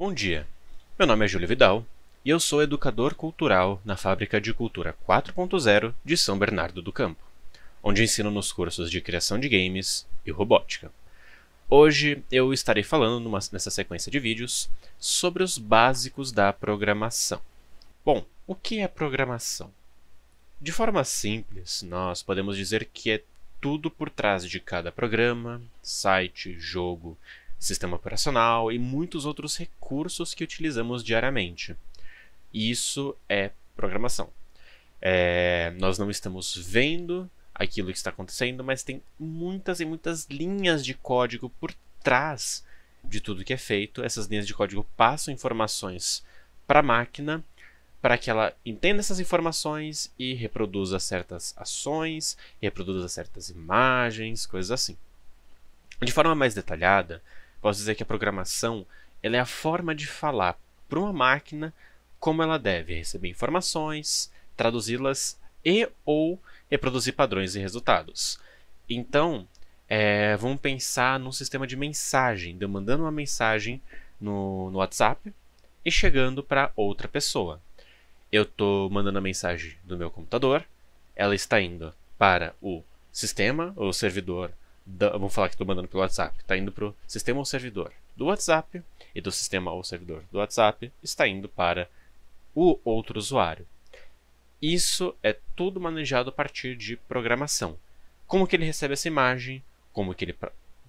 Bom dia, meu nome é Júlio Vidal e eu sou educador cultural na Fábrica de Cultura 4.0 de São Bernardo do Campo, onde ensino nos cursos de criação de games e robótica. Hoje eu estarei falando numa, nessa sequência de vídeos sobre os básicos da programação. Bom, o que é programação? De forma simples, nós podemos dizer que é tudo por trás de cada programa, site, jogo, sistema operacional e muitos outros recursos que utilizamos diariamente. Isso é programação. É, nós não estamos vendo aquilo que está acontecendo, mas tem muitas e muitas linhas de código por trás de tudo que é feito. Essas linhas de código passam informações para a máquina para que ela entenda essas informações e reproduza certas ações, reproduza certas imagens, coisas assim. De forma mais detalhada, Posso dizer que a programação ela é a forma de falar para uma máquina como ela deve receber informações, traduzi-las e ou reproduzir padrões e resultados. Então, é, vamos pensar num sistema de mensagem, eu mandando uma mensagem no, no WhatsApp e chegando para outra pessoa. Eu estou mandando a mensagem do meu computador, ela está indo para o sistema, o servidor vamos falar que estou mandando pelo WhatsApp, está indo para o sistema ou servidor do WhatsApp, e do sistema ou servidor do WhatsApp está indo para o outro usuário. Isso é tudo manejado a partir de programação. Como que ele recebe essa imagem, como que ele,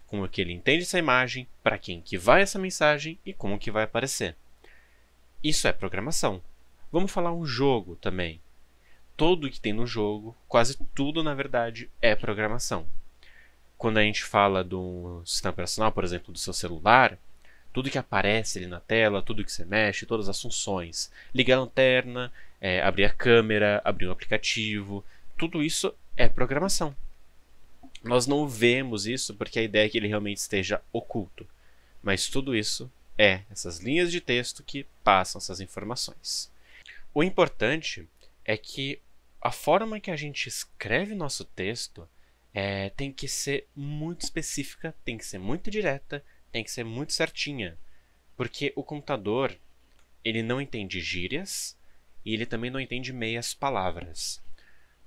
como que ele entende essa imagem, para quem que vai essa mensagem e como que vai aparecer. Isso é programação. Vamos falar um jogo também. Tudo que tem no jogo, quase tudo na verdade, é programação quando a gente fala do sistema operacional, por exemplo, do seu celular, tudo que aparece ali na tela, tudo que você mexe, todas as funções, ligar a lanterna, é, abrir a câmera, abrir um aplicativo, tudo isso é programação. Nós não vemos isso porque a ideia é que ele realmente esteja oculto, mas tudo isso é essas linhas de texto que passam essas informações. O importante é que a forma que a gente escreve nosso texto é, tem que ser muito específica, tem que ser muito direta, tem que ser muito certinha. Porque o computador, ele não entende gírias e ele também não entende meias palavras.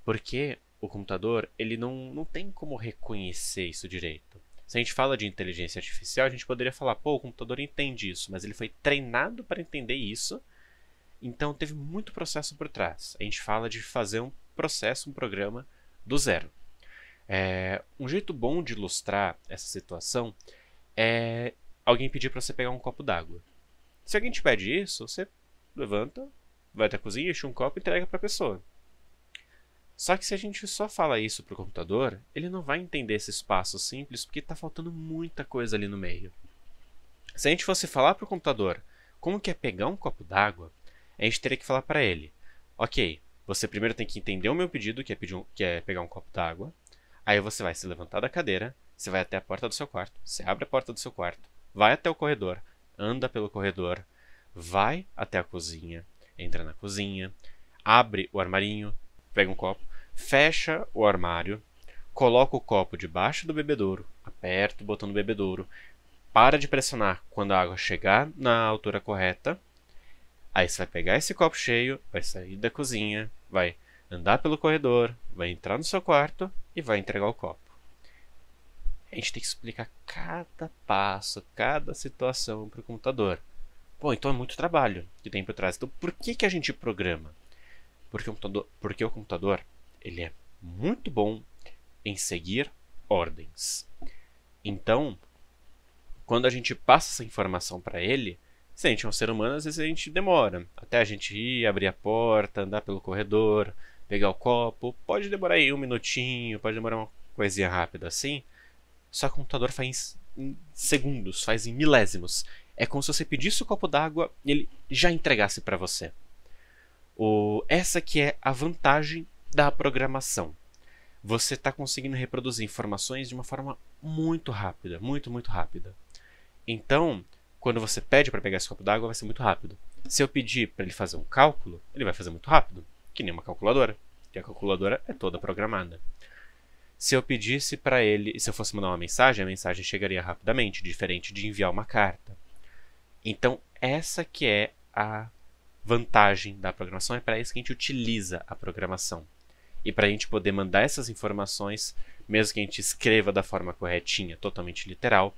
Porque o computador, ele não, não tem como reconhecer isso direito. Se a gente fala de inteligência artificial, a gente poderia falar, pô, o computador entende isso, mas ele foi treinado para entender isso, então teve muito processo por trás. A gente fala de fazer um processo, um programa do zero. É, um jeito bom de ilustrar essa situação é alguém pedir para você pegar um copo d'água. Se alguém te pede isso, você levanta, vai até a cozinha, enche um copo e entrega para a pessoa. Só que se a gente só fala isso pro computador, ele não vai entender esse espaço simples porque está faltando muita coisa ali no meio. Se a gente fosse falar pro computador como que é pegar um copo d'água, a gente teria que falar para ele: ok, você primeiro tem que entender o meu pedido, que é, pedir um, que é pegar um copo d'água. Aí você vai se levantar da cadeira, você vai até a porta do seu quarto, você abre a porta do seu quarto, vai até o corredor, anda pelo corredor, vai até a cozinha, entra na cozinha, abre o armarinho, pega um copo, fecha o armário, coloca o copo debaixo do bebedouro, aperta o botão do bebedouro, para de pressionar quando a água chegar na altura correta. Aí você vai pegar esse copo cheio, vai sair da cozinha, vai andar pelo corredor, vai entrar no seu quarto e vai entregar o copo. A gente tem que explicar cada passo, cada situação para o computador. Bom, então é muito trabalho que tem por trás. Então, por que, que a gente programa? Porque o computador, porque o computador ele é muito bom em seguir ordens. Então, quando a gente passa essa informação para ele, se a gente é um ser humano, às vezes a gente demora até a gente ir, abrir a porta, andar pelo corredor, pegar o copo. Pode demorar aí um minutinho, pode demorar uma coisinha rápida assim. Só que o computador faz em segundos, faz em milésimos. É como se você pedisse o um copo d'água e ele já entregasse para você. O... Essa que é a vantagem da programação. Você está conseguindo reproduzir informações de uma forma muito rápida, muito, muito rápida. Então, quando você pede para pegar esse copo d'água, vai ser muito rápido. Se eu pedir para ele fazer um cálculo, ele vai fazer muito rápido que nem uma calculadora. E a calculadora é toda programada. Se eu pedisse para ele, se eu fosse mandar uma mensagem, a mensagem chegaria rapidamente, diferente de enviar uma carta. Então, essa que é a vantagem da programação, é para isso que a gente utiliza a programação. E para a gente poder mandar essas informações, mesmo que a gente escreva da forma corretinha, totalmente literal,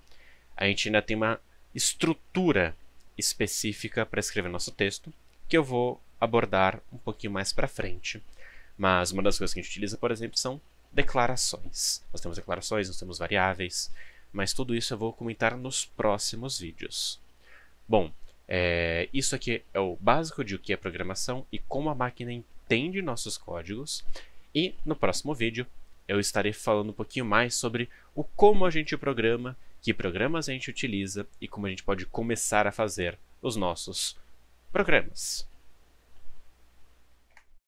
a gente ainda tem uma estrutura específica para escrever nosso texto que eu vou abordar um pouquinho mais para frente. Mas uma das coisas que a gente utiliza, por exemplo, são declarações. Nós temos declarações, nós temos variáveis, mas tudo isso eu vou comentar nos próximos vídeos. Bom, é, isso aqui é o básico de o que é programação e como a máquina entende nossos códigos. E no próximo vídeo eu estarei falando um pouquinho mais sobre o como a gente programa, que programas a gente utiliza e como a gente pode começar a fazer os nossos programas.